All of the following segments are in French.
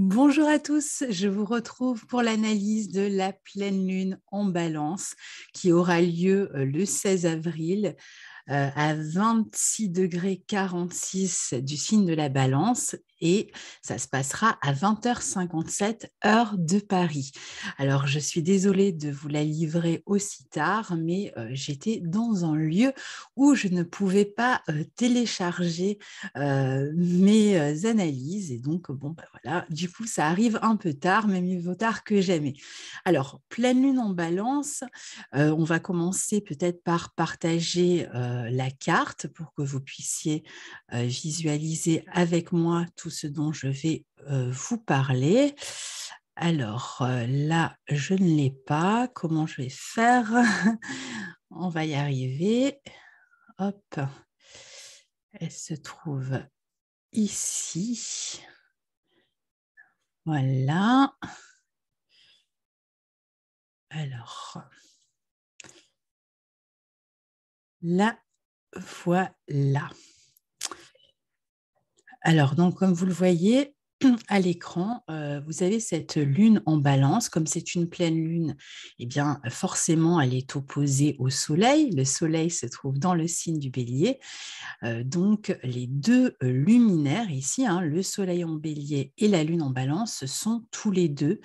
Bonjour à tous, je vous retrouve pour l'analyse de la pleine lune en balance qui aura lieu euh, le 16 avril euh, à 26 degrés 46 du signe de la balance et ça se passera à 20h57 heure de Paris. Alors je suis désolée de vous la livrer aussi tard, mais euh, j'étais dans un lieu où je ne pouvais pas euh, télécharger euh, mes analyses et donc bon bah, voilà, du coup ça arrive un peu tard, mais mieux vaut tard que jamais. Alors pleine lune en Balance, on va commencer peut-être par partager la carte pour que vous puissiez visualiser avec moi tout ce dont je vais euh, vous parler. Alors euh, là, je ne l'ai pas. Comment je vais faire On va y arriver. Hop. Elle se trouve ici. Voilà. Alors. La voilà. Alors, donc, comme vous le voyez à l'écran, euh, vous avez cette lune en balance. Comme c'est une pleine lune, eh bien, forcément, elle est opposée au soleil. Le soleil se trouve dans le signe du bélier. Euh, donc, les deux luminaires ici, hein, le soleil en bélier et la lune en balance, sont tous les deux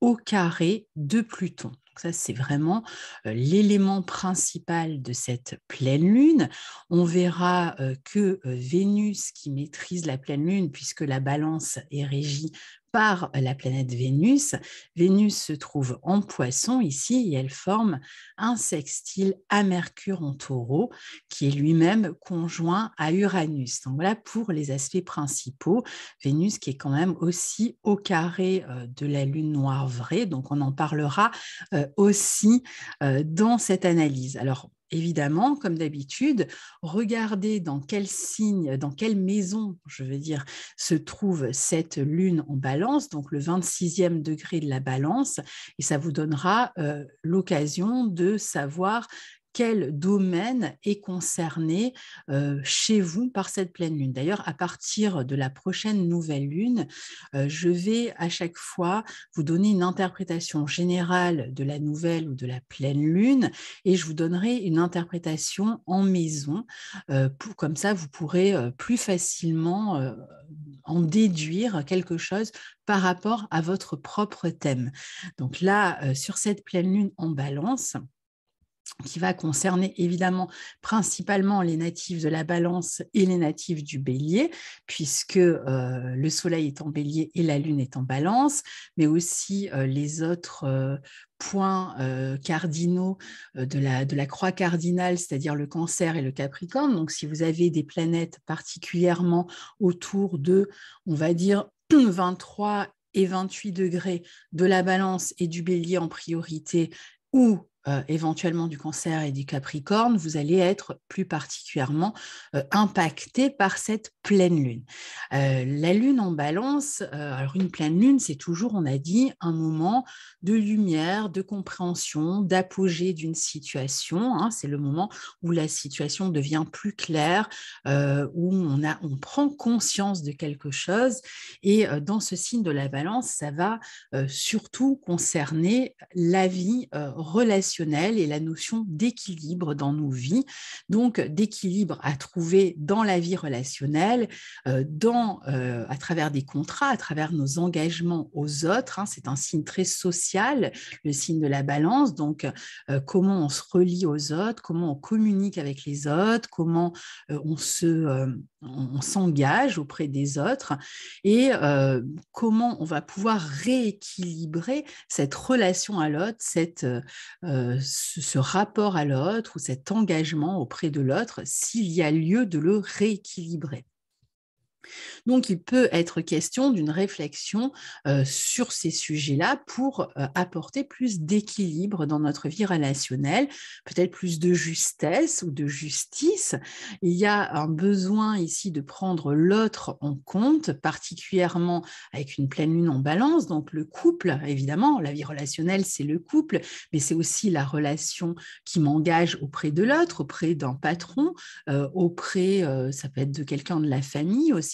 au carré de Pluton. Donc ça, c'est vraiment l'élément principal de cette pleine lune. On verra que Vénus, qui maîtrise la pleine lune, puisque la balance est régie par la planète Vénus. Vénus se trouve en poisson ici et elle forme un sextile à Mercure en taureau qui est lui-même conjoint à Uranus. Donc voilà pour les aspects principaux. Vénus qui est quand même aussi au carré euh, de la Lune noire vraie, donc on en parlera euh, aussi euh, dans cette analyse. Alors évidemment, comme d'habitude, regardez dans quel signe, dans quelle maison, je veux dire, se trouve cette lune en balance, donc le 26e degré de la balance, et ça vous donnera euh, l'occasion de savoir quel domaine est concerné euh, chez vous par cette pleine lune. D'ailleurs, à partir de la prochaine nouvelle lune, euh, je vais à chaque fois vous donner une interprétation générale de la nouvelle ou de la pleine lune et je vous donnerai une interprétation en maison. Euh, comme ça, vous pourrez plus facilement en déduire quelque chose par rapport à votre propre thème. Donc là, sur cette pleine lune en balance, qui va concerner évidemment principalement les natifs de la balance et les natifs du bélier, puisque euh, le soleil est en bélier et la lune est en balance, mais aussi euh, les autres euh, points cardinaux de, la, de la croix cardinale, c'est-à-dire le cancer et le capricorne. Donc si vous avez des planètes particulièrement autour de, on va dire, 23 et 28 degrés de la balance et du bélier en priorité, ou euh, éventuellement du cancer et du capricorne, vous allez être plus particulièrement euh, impacté par cette pleine lune. Euh, la lune en balance, alors une pleine lune, c'est toujours, on a dit, un moment de lumière, de compréhension, d'apogée d'une situation. Hein. c'est le moment où la situation devient plus claire, où on, a, on prend conscience de quelque chose. Et dans ce signe de la balance, ça va surtout concerner la vie relationnelle et la notion d'équilibre dans nos vies. Donc, d'équilibre à trouver dans la vie relationnelle, euh, dans, euh, à travers des contrats, à travers nos engagements aux autres. Hein. c'est un signe très social, le signe de la balance. Donc, euh, comment on se relie aux autres, comment on communique avec les autres, comment on se on s'engage auprès des autres et euh, comment on va pouvoir rééquilibrer cette relation à l'autre, euh, euh, ce rapport à l'autre ou cet engagement auprès de l'autre s'il y a lieu de le rééquilibrer. Donc, il peut être question d'une réflexion euh, sur ces sujets-là pour euh, apporter plus d'équilibre dans notre vie relationnelle, peut-être plus de justesse ou de justice. Il y a un besoin ici de prendre l'autre en compte, particulièrement avec une pleine lune en balance. Donc, le couple, évidemment, la vie relationnelle, c'est le couple, mais c'est aussi la relation qui m'engage auprès de l'autre, auprès d'un patron, euh, auprès, ça peut être de quelqu'un de la famille aussi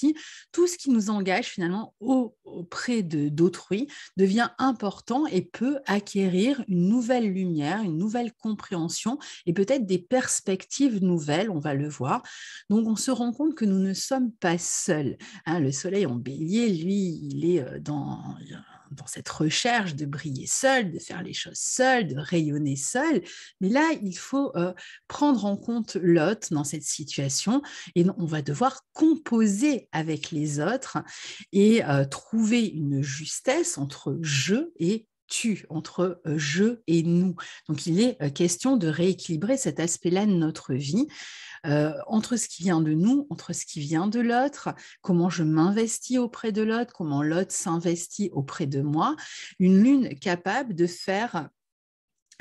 tout ce qui nous engage finalement auprès d'autrui devient important et peut acquérir une nouvelle lumière, une nouvelle compréhension et peut-être des perspectives nouvelles, on va le voir. Donc on se rend compte que nous ne sommes pas seuls. Hein. le soleil en bélier, lui, il est euh, dans dans cette recherche de briller seul, de faire les choses seul, de rayonner seul. Mais là, il faut euh, prendre en compte l'autre dans cette situation et on va devoir composer avec les autres et euh, trouver une justesse entre je et entre euh, je et nous. Donc il est euh, question de rééquilibrer cet aspect-là de notre vie. Euh, entre ce qui vient de nous, entre ce qui vient de l'autre, comment je m'investis auprès de l'autre, comment l'autre s'investit auprès de moi, une lune capable de faire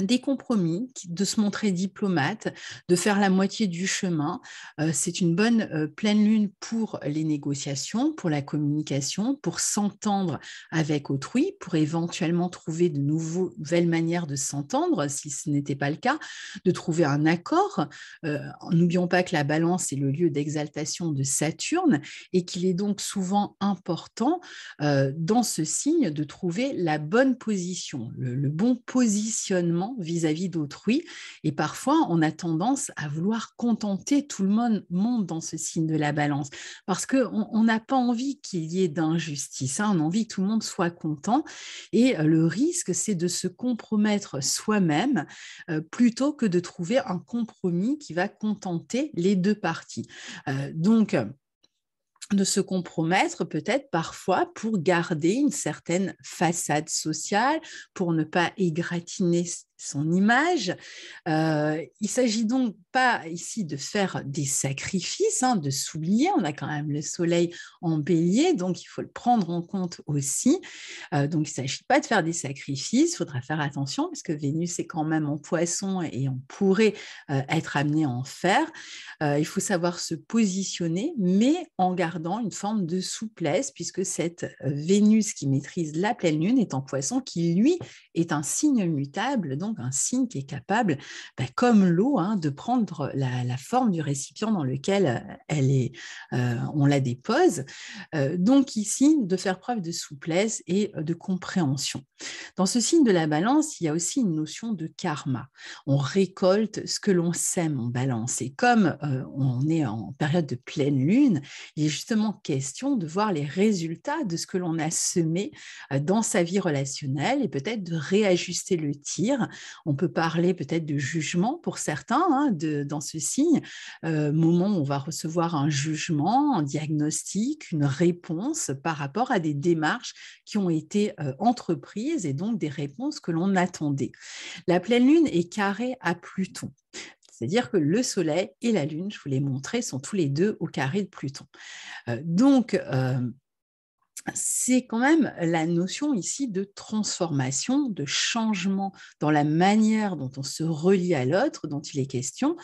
des compromis, de se montrer diplomate, de faire la moitié du chemin. Euh, c'est une bonne euh, pleine lune pour les négociations, pour la communication, pour s'entendre avec autrui, pour éventuellement trouver de nouvelles manières de s'entendre, si ce n'était pas le cas, de trouver un accord. Euh, n'oublions pas que la balance est le lieu d'exaltation de Saturne et qu'il est donc souvent important dans ce signe de trouver la bonne position, le bon positionnement vis-à-vis d'autrui. Et parfois, on a tendance à vouloir contenter tout le monde, monde dans ce signe de la balance, parce qu'on n'a pas envie qu'il y ait d'injustice, hein. on a envie que tout le monde soit content. Et euh, le risque, c'est de se compromettre soi-même euh, plutôt que de trouver un compromis qui va contenter les deux parties. Euh, donc, de se compromettre peut-être parfois pour garder une certaine façade sociale, pour ne pas égratigner son image. Euh, il s'agit donc pas ici de faire des sacrifices, hein, de s'oublier. On a quand même le soleil en bélier, donc il faut le prendre en compte aussi. Euh, donc il s'agit pas de faire des sacrifices, il faudra faire attention parce que Vénus est quand même en poisson et on pourrait euh, être amené en faire. Euh, il faut savoir se positionner, mais en gardant une forme de souplesse puisque cette Vénus qui maîtrise la pleine lune est en poisson, qui lui est un signe mutable. Donc un signe qui est capable, bah, comme l'eau, hein, de prendre la, forme du récipient dans lequel euh, elle est, euh, on la dépose. Euh, donc ici, de faire preuve de souplesse et de compréhension. Dans ce signe de la balance, il y a aussi une notion de karma. On récolte ce que l'on sème en balance. Et comme on est en période de pleine lune, il est justement question de voir les résultats de ce que l'on a semé dans sa vie relationnelle et peut-être de réajuster le tir on peut parler peut-être de jugement pour certains hein, dans ce signe, euh, moment où on va recevoir un jugement, un diagnostic, une réponse par rapport à des démarches qui ont été euh, entreprises et donc des réponses que l'on attendait. La pleine lune est carrée à Pluton. C'est-à-dire que le Soleil et la Lune, je vous l'ai montré, sont tous les deux au carré de Pluton. Euh, donc, c'est quand même la notion ici de transformation, de changement dans la manière dont on se relie à l'autre, dont il est question,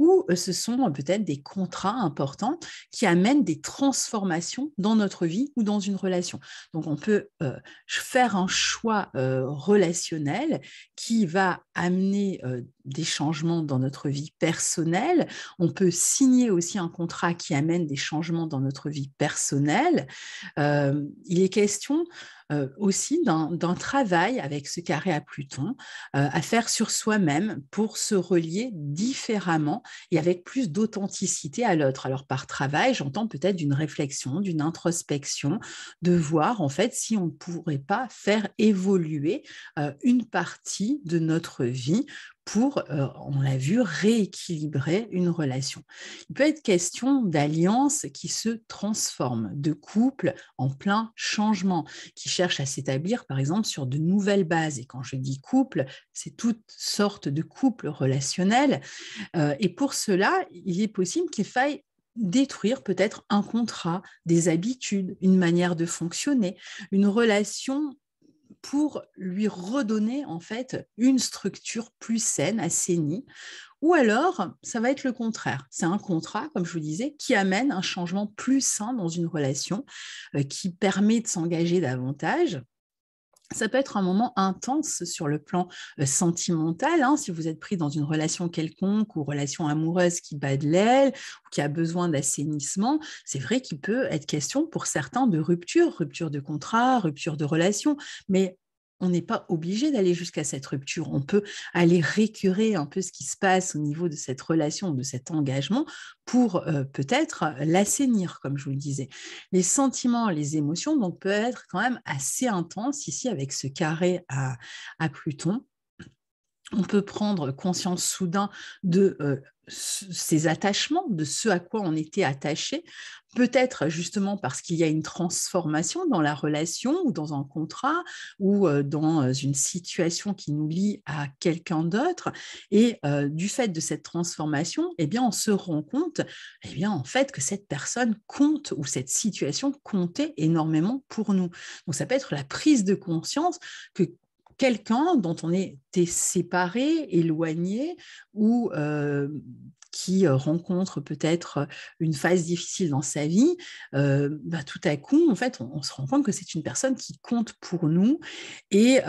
ou euh, ce sont euh, peut-être des contrats importants qui amènent des transformations dans notre vie ou dans une relation. Donc on peut euh, faire un choix relationnel qui va amener des changements dans notre vie personnelle. On peut signer aussi un contrat qui amène des changements dans notre vie personnelle il est question euh, aussi d'un travail avec ce carré à Pluton euh, à faire sur soi-même pour se relier différemment et avec plus d'authenticité à l'autre. Alors par travail, j'entends peut-être d'une réflexion, d'une introspection, de voir en fait si on ne pourrait pas faire évoluer euh, une partie de notre vie pour, on l'a vu, rééquilibrer une relation. Il peut être question d'alliances qui se transforment, de couples en plein changement, qui cherchent à s'établir, par exemple, sur de nouvelles bases. Et quand je dis couple, c'est toutes sortes de couples relationnels. et pour cela, il est possible qu'il faille détruire peut-être un contrat, des habitudes, une manière de fonctionner, une relation pour lui redonner en fait une structure plus saine, assainie. Ou alors, ça va être le contraire. C'est un contrat, comme je vous disais, qui amène un changement plus sain dans une relation, euh, qui permet de s'engager davantage, ça peut être un moment intense sur le plan euh, sentimental, hein, si vous êtes pris dans une relation quelconque ou relation amoureuse qui bat de l'aile ou qui a besoin d'assainissement. C'est vrai qu'il peut être question pour certains de rupture, rupture de contrat, rupture de relation, mais on n'est pas obligé d'aller jusqu'à cette rupture. On peut aller récurer un peu ce qui se passe au niveau de cette relation, de cet engagement, pour euh, peut-être euh, l'assainir, comme je vous le disais. Les sentiments, les émotions, donc, peuvent être quand même assez intenses ici avec ce carré à Pluton on peut prendre conscience soudain de euh, ces attachements, de ce à quoi on était attaché, peut-être justement parce qu'il y a une transformation dans la relation ou dans un contrat ou euh, dans euh, une situation qui nous lie à quelqu'un d'autre et du fait de cette transformation eh bien on se rend compte eh bien en fait que cette personne compte ou cette situation comptait énormément pour nous donc ça peut être la prise de conscience que quelqu'un dont on était séparé, éloigné ou euh, qui euh, rencontre peut-être une phase difficile dans sa vie, euh, bah, tout à coup, en fait, on, se rend compte que c'est une personne qui compte pour nous et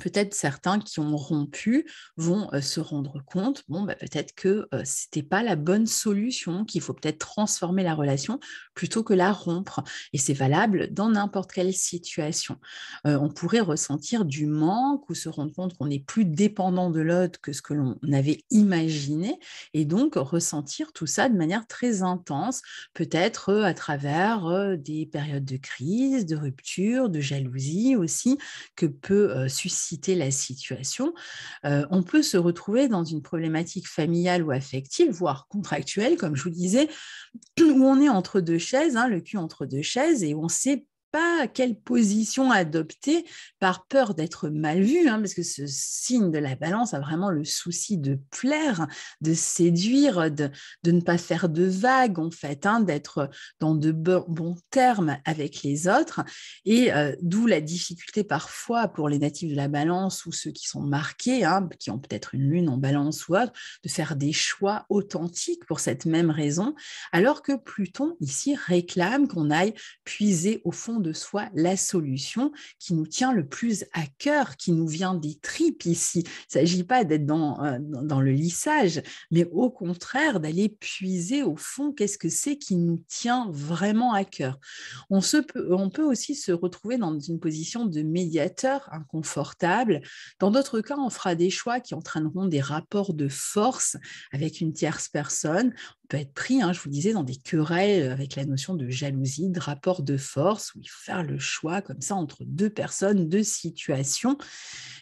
peut-être certains qui ont rompu vont se rendre compte, bon, bah, peut-être que c'était ce n'était pas la bonne solution, qu'il faut peut-être transformer la relation plutôt que la rompre. Et c'est valable dans n'importe quelle situation. on pourrait ressentir du manque ou se rendre compte qu'on est plus dépendant de l'autre que ce que l'on avait imaginé, et donc ressentir tout ça de manière très intense, peut-être à travers des périodes de crise, de rupture, de jalousie aussi, que peut susciter citer la situation, euh, on peut se retrouver dans une problématique familiale ou affective, voire contractuelle, comme je vous disais, où on est entre deux chaises, hein, le cul entre deux chaises, et où on sait pas quelle position adopter par peur d'être mal vu, hein, parce que ce signe de la balance a vraiment le souci de plaire, de séduire, de, ne pas faire de vagues, en fait, hein, d'être dans de bons termes avec les autres. Et euh, d'où la difficulté parfois pour les natifs de la balance ou ceux qui sont marqués, hein, qui ont peut-être une lune en balance ou autre, de faire des choix authentiques pour cette même raison, alors que Pluton ici réclame qu'on aille puiser au fond de soi la solution qui nous tient le plus à cœur, qui nous vient des tripes ici. Il ne s'agit pas d'être euh, dans, dans le lissage, mais au contraire d'aller puiser au fond qu'est-ce que c'est qui nous tient vraiment à cœur. On, se peut, on peut aussi se retrouver dans une position de médiateur inconfortable. Dans d'autres cas, on fera des choix qui entraîneront des rapports de force avec une tierce personne être pris, hein, je vous disais, dans des querelles avec la notion de jalousie, de rapport de force, où il faut faire le choix comme ça entre deux personnes, deux situations.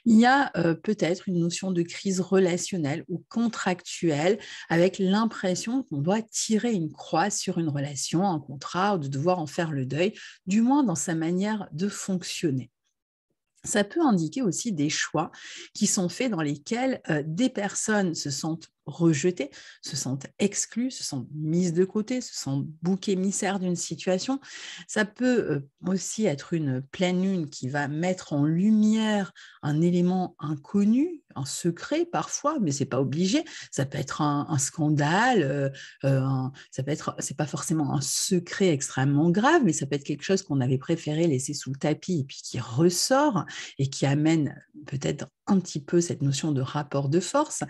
Il y a euh, peut-être une notion de crise relationnelle ou contractuelle, avec l'impression qu'on doit tirer une croix sur une relation, un contrat, ou de devoir en faire le deuil, du moins dans sa manière de fonctionner. Ça peut indiquer aussi des choix qui sont faits dans lesquels euh, des personnes se sentent rejetés, se sentent exclus, se sentent mises de côté, se sentent bouc émissaire d'une situation. Ça peut euh, aussi être une pleine lune qui va mettre en lumière un élément inconnu, un secret parfois, mais c'est pas obligé. Ça peut être un, scandale, euh, euh, ça peut être, c'est pas forcément un secret extrêmement grave, mais ça peut être quelque chose qu'on avait préféré laisser sous le tapis et puis qui ressort et qui amène peut-être un petit peu cette notion de rapport de force.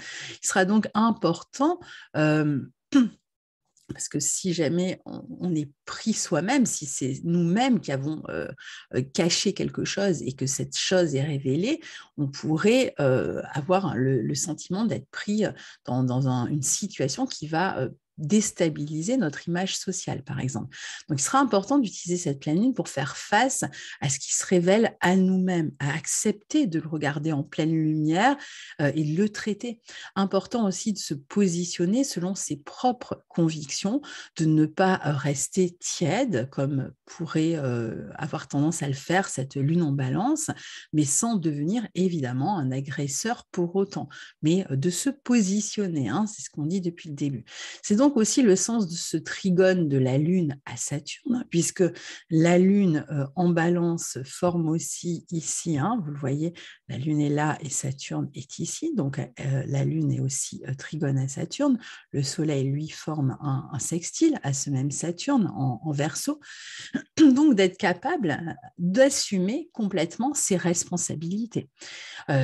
Il sera donc un important. Euh, parce que si jamais on, est pris soi-même, si c'est nous-mêmes qui avons euh, euh, caché quelque chose et que cette chose est révélée, on pourrait avoir le, sentiment d'être pris dans, une situation qui va déstabiliser notre image sociale, par exemple. Donc, il sera important d'utiliser cette pleine lune pour faire face à ce qui se révèle à nous-mêmes, à accepter de le regarder en pleine lumière euh, et de le traiter. Important aussi de se positionner selon ses propres convictions, de ne pas rester tiède, comme pourrait euh, avoir tendance à le faire cette lune en balance, mais sans devenir évidemment un agresseur pour autant, mais euh, de se positionner, hein, c'est ce qu'on dit depuis le début. C'est donc aussi le sens de ce trigone de la Lune à Saturne, hein, puisque la Lune euh, en balance forme aussi ici, hein, vous le voyez, la Lune est là et Saturne est ici, donc euh, la Lune est aussi euh, trigone à Saturne, le Soleil lui forme un, sextile à ce même Saturne en, en verso, donc d'être capable d'assumer complètement ses responsabilités,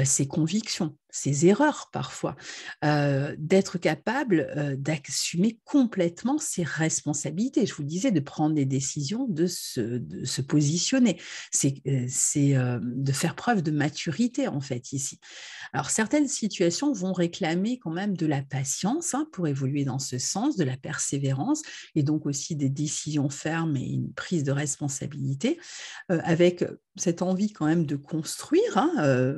ses convictions, ses erreurs parfois, d'être capable d'assumer complètement ses responsabilités. Je vous disais, de prendre des décisions, de se, de se positionner. C'est c'est de faire preuve de maturité en fait ici. Alors certaines situations vont réclamer quand même de la patience hein, pour évoluer dans ce sens, de la persévérance et donc aussi des décisions fermes et une prise de responsabilité avec cette envie quand même de construire. Hein,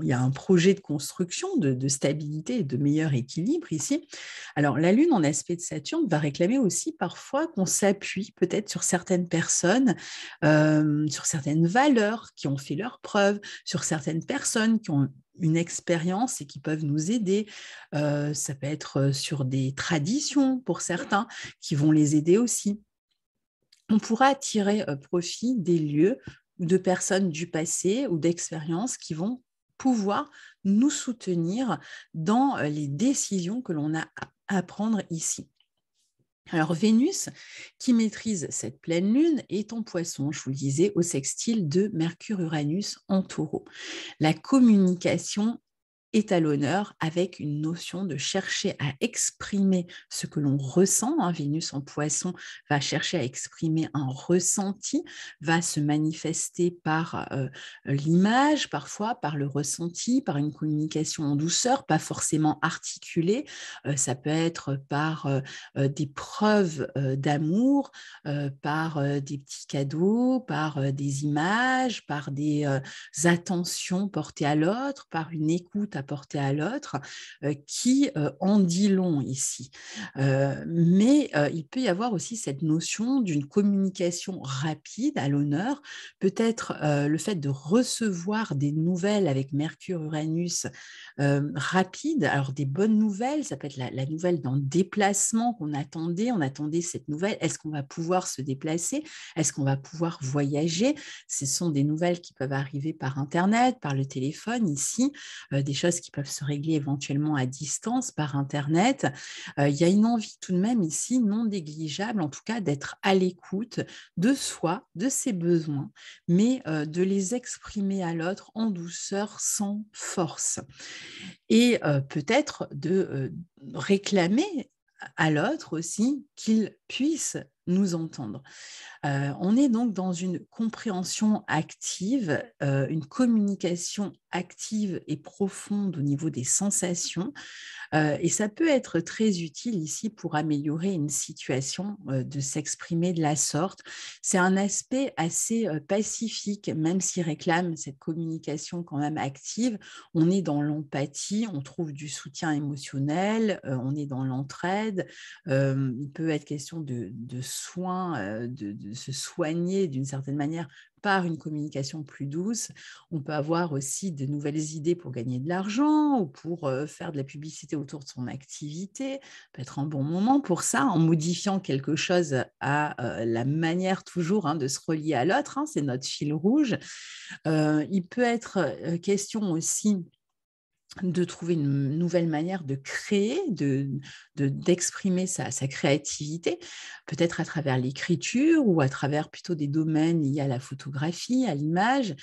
il y a un projet de construction, de, stabilité et de meilleur équilibre ici. Alors la Lune en aspect de Saturne va réclamer aussi parfois qu'on s'appuie peut-être sur certaines personnes, euh, sur certaines valeurs qui ont fait leur preuve, sur certaines personnes qui ont une expérience et qui peuvent nous aider. Euh, ça peut être euh, sur des traditions pour certains qui vont les aider aussi. On pourra tirer profit des lieux ou de personnes du passé ou d'expériences qui vont pouvoir nous soutenir dans euh, les décisions que l'on a à prendre ici. Alors Vénus, qui maîtrise cette pleine lune, est en poisson, je vous le disais, au sextile de Mercure-Uranus en taureau. La communication est à l'honneur avec une notion de chercher à exprimer ce que l'on ressent. Hein. Vénus en poisson va chercher à exprimer un ressenti, va se manifester par euh, l'image parfois, par le ressenti, par une communication en douceur, pas forcément articulée. Euh, ça peut être par euh, des preuves d'amour, par des petits cadeaux, par des images, par des attentions portées à l'autre, par une écoute à apporter à l'autre euh, qui euh, en dit long ici. Euh, mais il peut y avoir aussi cette notion d'une communication rapide à l'honneur, peut-être le fait de recevoir des nouvelles avec Mercure, Uranus rapide, alors des bonnes nouvelles, ça peut être la, nouvelle d'un déplacement qu'on attendait, on attendait cette nouvelle, est-ce qu'on va pouvoir se déplacer, est-ce qu'on va pouvoir voyager, ce sont des nouvelles qui peuvent arriver par Internet, par le téléphone ici, euh, des choses qui peuvent se régler éventuellement à distance par Internet. Euh, il y a une envie tout de même ici non négligeable, en tout cas, d'être à l'écoute de soi, de ses besoins, mais euh, de les exprimer à l'autre en douceur, sans force. Et euh, peut-être de réclamer à l'autre aussi qu'il puisse nous entendre. on est donc dans une compréhension active, une communication active et profonde au niveau des sensations. Euh, et ça peut être très utile ici pour améliorer une situation, euh, de s'exprimer de la sorte. C'est un aspect assez euh, pacifique, même s'il réclame cette communication quand même active. On est dans l'empathie, on trouve du soutien émotionnel, on est dans l'entraide. il peut être question de, soins, de se soigner d'une certaine manière une communication plus douce, on peut avoir aussi de nouvelles idées pour gagner de l'argent ou pour euh, faire de la publicité autour de son activité. peut être un bon moment pour ça, en modifiant quelque chose à euh, la manière toujours hein, de se relier à l'autre. Hein, c'est notre fil rouge. Euh, il peut être question aussi de trouver une nouvelle manière de créer, d'exprimer de, sa, sa, créativité, peut-être à travers l'écriture ou à travers plutôt des domaines liés à la photographie, à l'image,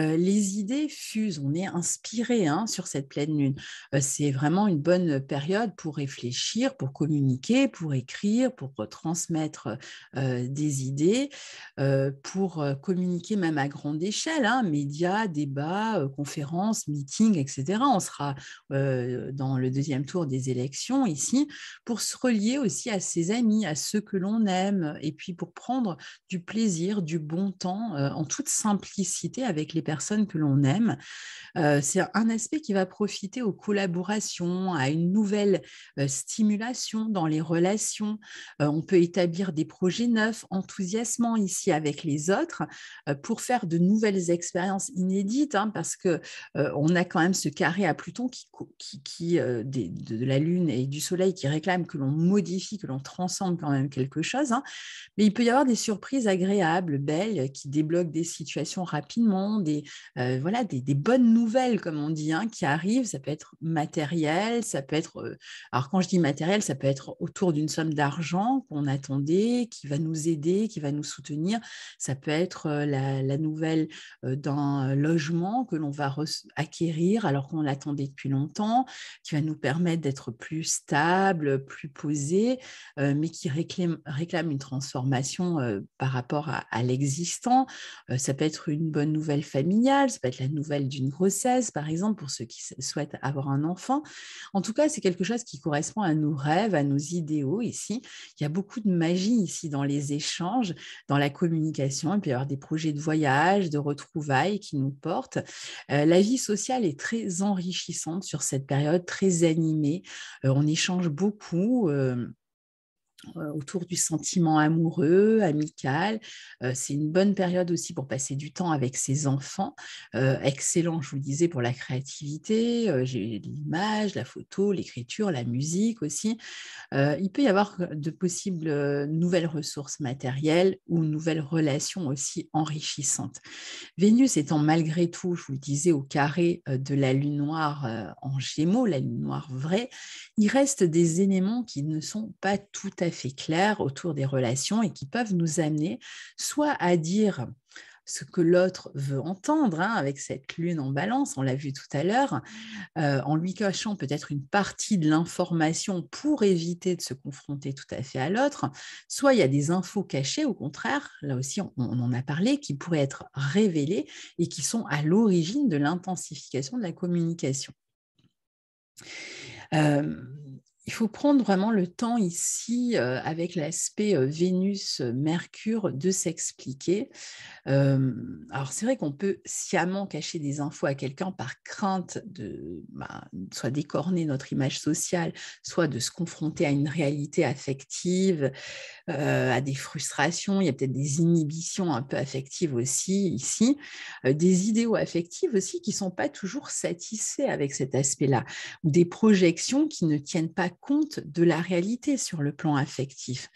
les idées fusent, on est inspiré hein, sur cette pleine lune. c'est vraiment une bonne période pour réfléchir, pour communiquer, pour écrire, pour transmettre des idées, pour communiquer même à grande échelle, hein, médias, débats, conférences, meetings, etc. On sera dans le deuxième tour des élections ici pour se relier aussi à ses amis, à ceux que l'on aime, et puis pour prendre du plaisir, du bon temps en toute simplicité avec les personnes que l'on aime. Euh, c'est un aspect qui va profiter aux collaborations, à une nouvelle euh, stimulation dans les relations. Euh, on peut établir des projets neufs, enthousiasmants ici avec les autres pour faire de nouvelles expériences inédites, hein, parce que on a quand même ce carré à Pluton qui, qui, de la Lune et du Soleil qui réclame que l'on modifie, que l'on transcende quand même quelque chose. Hein. Mais il peut y avoir des surprises agréables, belles, qui débloquent des situations rapidement, euh, voilà, des, bonnes nouvelles, comme on dit, hein, qui arrivent. Ça peut être matériel, ça peut être. Euh, alors, quand je dis matériel, ça peut être autour d'une somme d'argent qu'on attendait, qui va nous aider, qui va nous soutenir. Ça peut être euh, la, nouvelle d'un logement que l'on va acquérir alors qu'on l'attendait depuis longtemps, qui va nous permettre d'être plus stable, plus posé, mais qui réclame, une transformation par rapport à, l'existant. ça peut être une bonne nouvelle familiale, ça peut être la nouvelle d'une grossesse, par exemple, pour ceux qui souhaitent avoir un enfant. En tout cas, c'est quelque chose qui correspond à nos rêves, à nos idéaux ici. Il y a beaucoup de magie ici dans les échanges, dans la communication, et puis avoir des projets de voyage, de retrouvailles qui nous portent. Euh, la vie sociale est très enrichissante sur cette période, très animée. Euh, on échange beaucoup. Euh, euh, autour du sentiment amoureux, amical. Euh, c'est une bonne période aussi pour passer du temps avec ses enfants. Euh, excellent, je vous le disais, pour la créativité. j'ai l'image, la photo, l'écriture, la musique aussi. il peut y avoir de possibles nouvelles ressources matérielles ou nouvelles relations aussi enrichissantes. Vénus étant malgré tout, je vous le disais, au carré de la lune noire en gémeaux, la lune noire vraie, il reste des éléments qui ne sont pas tout à fait clair autour des relations et qui peuvent nous amener soit à dire ce que l'autre veut entendre hein, avec cette lune en balance, on l'a vu tout à l'heure, euh, en lui cachant peut-être une partie de l'information pour éviter de se confronter tout à fait à l'autre, soit il y a des infos cachées, au contraire, là aussi on, en a parlé, qui pourraient être révélées et qui sont à l'origine de l'intensification de la communication. Euh, il faut prendre vraiment le temps ici, euh, avec l'aspect euh, Vénus-Mercure, euh, de s'expliquer. alors, c'est vrai qu'on peut sciemment cacher des infos à quelqu'un par crainte de bah, soit d'écorner notre image sociale, soit de se confronter à une réalité affective, à des frustrations. Il y a peut-être des inhibitions un peu affectives aussi ici, des idéaux affectifs aussi qui ne sont pas toujours satisfaits avec cet aspect-là, ou des projections qui ne tiennent pas compte de la réalité sur le plan affectif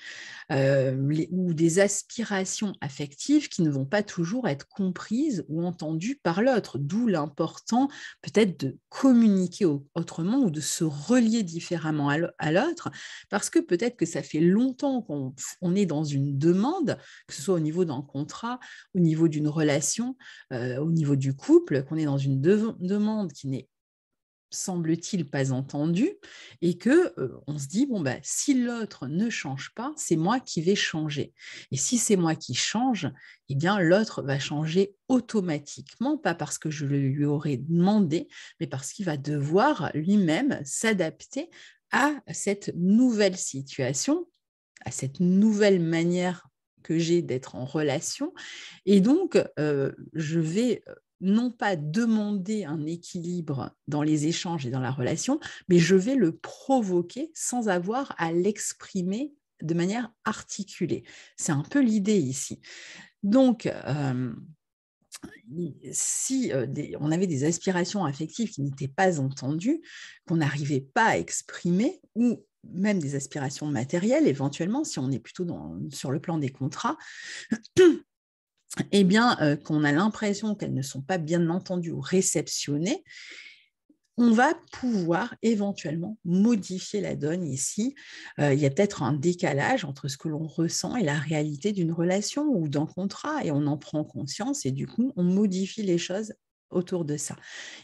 euh, ou des aspirations affectives qui ne vont pas toujours être comprises ou entendues par l'autre, d'où l'important peut-être de communiquer autrement ou de se relier différemment à l'autre, parce que peut-être que ça fait longtemps qu'on est dans une demande, que ce soit au niveau d'un contrat, au niveau d'une relation, euh, au niveau du couple, qu'on est dans une demande qui n'est semble-t-il pas entendu et que euh, on se dit bon ben si l'autre ne change pas c'est moi qui vais changer et si c'est moi qui change eh bien l'autre va changer automatiquement pas parce que je le lui aurais demandé mais parce qu'il va devoir lui-même s'adapter à cette nouvelle situation à cette nouvelle manière que j'ai d'être en relation et donc euh, je vais euh, non pas demander un équilibre dans les échanges et dans la relation, mais je vais le provoquer sans avoir à l'exprimer de manière articulée. C'est un peu l'idée ici. Donc, euh, si euh, on avait des aspirations affectives qui n'étaient pas entendues, qu'on n'arrivait pas à exprimer, ou même des aspirations matérielles, éventuellement, si on est plutôt sur le plan des contrats, eh bien, euh, qu'on a l'impression qu'elles ne sont pas bien entendues ou réceptionnées, on va pouvoir éventuellement modifier la donne ici. Euh, il y a peut-être un décalage entre ce que l'on ressent et la réalité d'une relation ou d'un contrat, et on en prend conscience, et du coup, on modifie les choses autour de ça.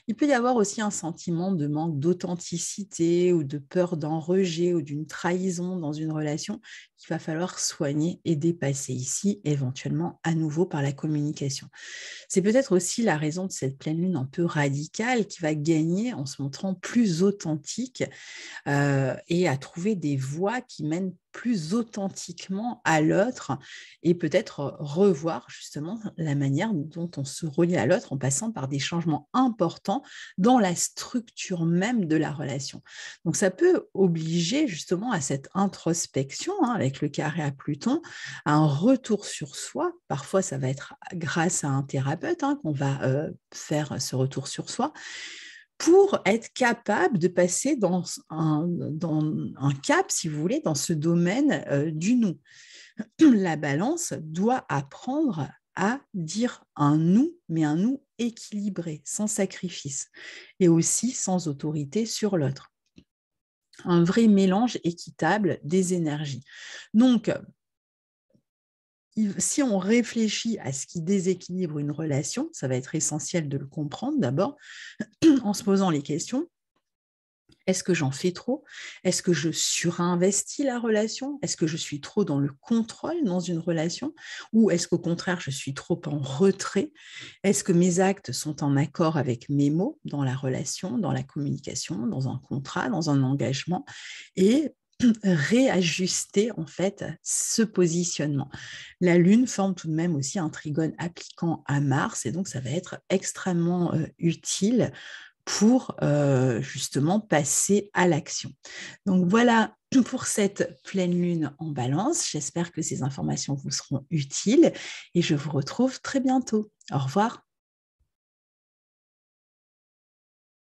Il peut y avoir aussi un sentiment de manque d'authenticité ou de peur d'un rejet ou d'une trahison dans une relation qu'il va falloir soigner et dépasser ici, éventuellement à nouveau par la communication. C'est peut-être aussi la raison de cette pleine lune un peu radicale qui va gagner en se montrant plus authentique euh, et à trouver des voies qui mènent plus authentiquement à l'autre et peut-être revoir justement la manière dont on se relie à l'autre en passant par des changements importants dans la structure même de la relation. Donc ça peut obliger justement à cette introspection hein, avec le carré à Pluton, à un retour sur soi. Parfois ça va être grâce à un thérapeute hein, qu'on va euh, faire ce retour sur soi pour être capable de passer dans un, cap, si vous voulez, dans ce domaine euh, du nous. La balance doit apprendre à dire un nous, mais un nous équilibré, sans sacrifice, et aussi sans autorité sur l'autre. Un vrai mélange équitable des énergies. Donc, si on réfléchit à ce qui déséquilibre une relation, ça va être essentiel de le comprendre d'abord en se posant les questions. Est-ce que j'en fais trop Est-ce que je surinvestis la relation Est-ce que je suis trop dans le contrôle dans une relation Ou est-ce qu'au contraire, je suis trop en retrait Est-ce que mes actes sont en accord avec mes mots dans la relation, dans la communication, dans un contrat, dans un engagement Et réajuster en fait ce positionnement. La Lune forme tout de même aussi un trigone appliquant à Mars et donc ça va être extrêmement euh, utile pour euh, justement passer à l'action. Donc voilà pour cette pleine lune en balance. J'espère que ces informations vous seront utiles et je vous retrouve très bientôt. Au revoir.